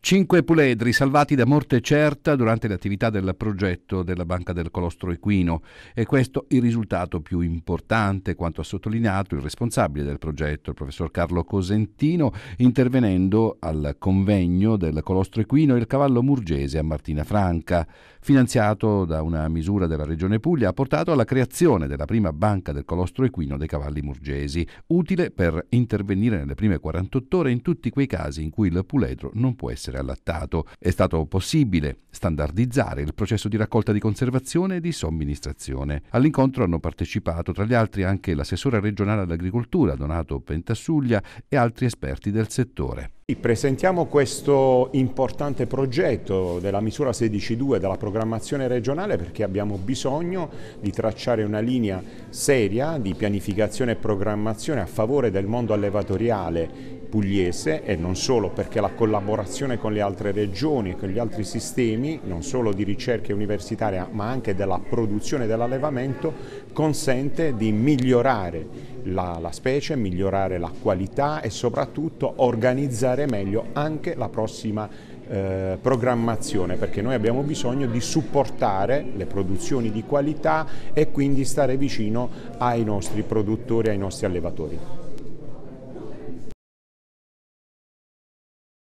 Cinque puledri salvati da morte certa durante le attività del progetto della Banca del Colostro Equino e questo il risultato più importante quanto ha sottolineato il responsabile del progetto, il professor Carlo Cosentino, intervenendo al convegno del Colostro Equino e il cavallo murgese a Martina Franca, finanziato da una misura della Regione Puglia, ha portato alla creazione della prima Banca del Colostro Equino dei cavalli murgesi, utile per intervenire nelle prime 48 ore in tutti quei casi in cui il puledro non può essere essere allattato, è stato possibile standardizzare il processo di raccolta di conservazione e di somministrazione. All'incontro hanno partecipato tra gli altri anche l'assessore regionale all'agricoltura Donato Pentassuglia e altri esperti del settore. Presentiamo questo importante progetto della misura 16.2 della programmazione regionale perché abbiamo bisogno di tracciare una linea seria di pianificazione e programmazione a favore del mondo allevatoriale pugliese e non solo perché la collaborazione con le altre regioni e con gli altri sistemi, non solo di ricerca universitaria ma anche della produzione dell'allevamento, consente di migliorare la, la specie, migliorare la qualità e soprattutto organizzare meglio anche la prossima eh, programmazione perché noi abbiamo bisogno di supportare le produzioni di qualità e quindi stare vicino ai nostri produttori, ai nostri allevatori.